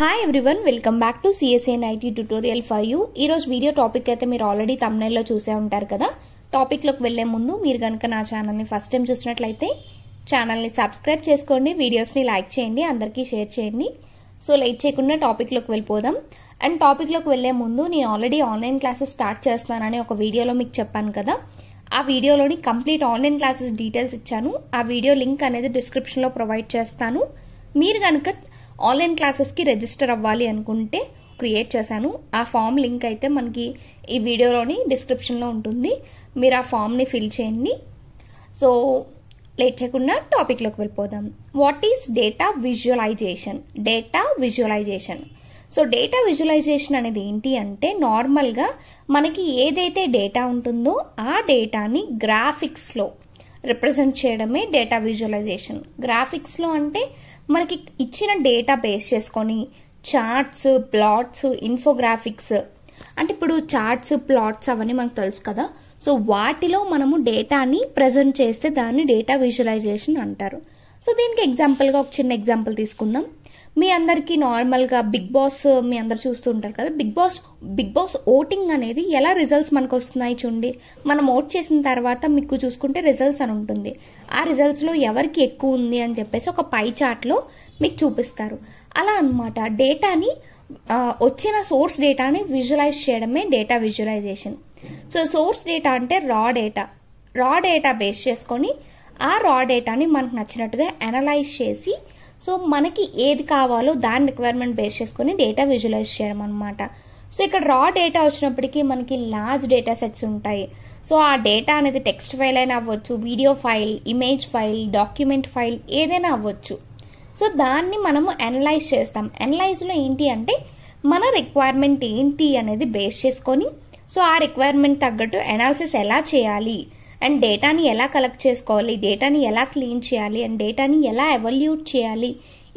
hi everyone welcome back to CSN IT tutorial five you ఈరోజు video topic అయితే మీరు already తమిళలో చూసే ఉంటారు కదా టాపిక్లోకి వెళ్లే ముందు మీరు కనుక నా ఛానల్ని ఫస్ట్ టైం చూసినట్లయితే ఛానల్ని సబ్స్క్రైబ్ చేసుకోండి వీడియోస్ని లైక్ చేయండి అందరికీ షేర్ చేయండి సో లైట్ చేయకుండా టాపిక్లోకి వెళ్ళిపోదాం అండ్ టాపిక్లోకి వెళ్లే ముందు నేను ఆల్రెడీ ఆన్లైన్ క్లాసెస్ స్టార్ట్ చేస్తానని ఒక వీడియోలో మీకు చెప్పాను కదా ఆ వీడియోలోని కంప్లీట్ ఆన్లైన్ క్లాసెస్ డీటెయిల్స్ ఇచ్చాను ఆ వీడియో లింక్ అనేది డిస్క్రిప్షన్లో ప్రొవైడ్ చేస్తాను మీరు కనుక ఆన్లైన్ క్లాసెస్కి రిజిస్టర్ అవ్వాలి అనుకుంటే క్రియేట్ చేశాను ఆ ఫామ్ లింక్ అయితే మనకి ఈ వీడియోలోని డిస్క్రిప్షన్లో ఉంటుంది మీరు ఆ ఫామ్ని ఫిల్ చేయండి సో లేట్ చేయకుండా టాపిక్లోకి వెళ్ళిపోదాం what is data visualization data visualization so data visualization అనేది ఏంటి అంటే నార్మల్గా మనకి ఏదైతే డేటా ఉంటుందో ఆ డేటాని గ్రాఫిక్స్లో రిప్రజెంట్ చేయడమే డేటా విజువలైజేషన్ గ్రాఫిక్స్లో అంటే మనకి ఇచ్చిన డేటా బేస్ చేసుకొని చార్ట్స్ ప్లాట్స్ ఇన్ఫోగ్రాఫిక్స్ అంటే ఇప్పుడు చార్ట్స్ ప్లాట్స్ అవన్నీ మనకు తెలుసు కదా సో వాటిలో మనము డేటాని ప్రజెంట్ చేస్తే దాన్ని డేటా విజువలైజేషన్ అంటారు సో దీనికి ఎగ్జాంపుల్గా ఒక చిన్న ఎగ్జాంపుల్ తీసుకుందాం మీ అందరికీ నార్మల్గా బిగ్ బాస్ మీ అందరు చూస్తుంటారు కదా బిగ్ బాస్ బిగ్ బాస్ ఓటింగ్ అనేది ఎలా రిజల్ట్స్ మనకు వస్తున్నాయి చూడండి మనం ఓట్ చేసిన తర్వాత మీకు చూసుకుంటే రిజల్ట్స్ అని ఉంటుంది ఆ రిజల్ట్స్లో ఎవరికి ఎక్కువ ఉంది అని చెప్పేసి ఒక పై చార్ట్లో మీకు చూపిస్తారు అలా అనమాట డేటాని వచ్చిన సోర్స్ డేటాని విజువలైజ్ చేయడమే data visualization so source data అంటే రా డేటా రా డేటా బేస్ చేసుకొని ఆ రా డేటాని మనకు నచ్చినట్టుగా అనలైజ్ చేసి సో మనకి ఏది కావాలో దాని రిక్వైర్మెంట్ బేస్ చేసుకొని డేటా విజువలైజ్ చేయడం అనమాట సో ఇక్కడ రా డేటా వచ్చినప్పటికీ మనకి లార్జ్ డేటా సెట్స్ ఉంటాయి సో ఆ డేటా అనేది టెక్స్ట్ ఫైల్ అయినా అవ్వచ్చు video file image file document file ఏదైనా అవ్వచ్చు సో దాన్ని మనము అనలైజ్ చేస్తాం అనలైజ్లో ఏంటి అంటే మన రిక్వైర్మెంట్ ఏంటి అనేది బేస్ చేసుకొని సో ఆ రిక్వైర్మెంట్ తగ్గట్టు అనాలిసిస్ ఎలా చేయాలి అండ్ డేటాని ఎలా కలెక్ట్ చేసుకోవాలి డేటాని ఎలా క్లీన్ చేయాలి అండ్ డేటాని ఎలా ఎవల్యూట్ చేయాలి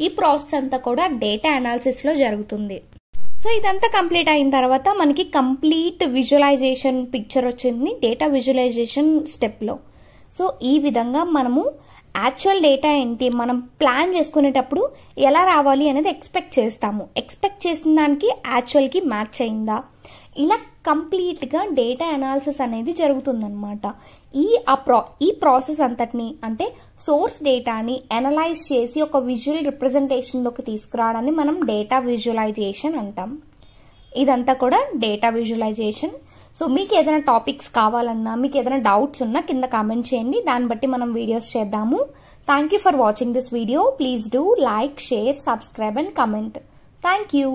ఈ ప్రాసెస్ అంతా కూడా డేటా అనాలిసిస్లో జరుగుతుంది సో ఇదంతా కంప్లీట్ అయిన తర్వాత మనకి కంప్లీట్ విజువలైజేషన్ పిక్చర్ వచ్చింది డేటా విజువలైజేషన్ స్టెప్లో సో ఈ విధంగా మనము యాక్చువల్ డేటా ఏంటి మనం ప్లాన్ చేసుకునేటప్పుడు ఎలా రావాలి అనేది ఎక్స్పెక్ట్ చేస్తాము ఎక్స్పెక్ట్ చేసిన దానికి యాక్చువల్కి మ్యాచ్ అయిందా ఇలా కంప్లీట్గా డేటా అనాలిసిస్ అనేది జరుగుతుందనమాట ఈ అప్రా ఈ ప్రాసెస్ అంతటిని అంటే సోర్స్ డేటాని అనలైజ్ చేసి ఒక విజువల్ రిప్రజెంటేషన్లోకి తీసుకురావడాన్ని మనం డేటా విజువలైజేషన్ అంటాం ఇదంతా కూడా డేటా విజువలైజేషన్ సో మీకు ఏదైనా టాపిక్స్ కావాలన్నా మీకు ఏదైనా డౌట్స్ ఉన్నా కింద కామెంట్ చేయండి దాన్ని బట్టి మనం వీడియోస్ చేద్దాము thank you for watching this video please do like share subscribe and comment thank you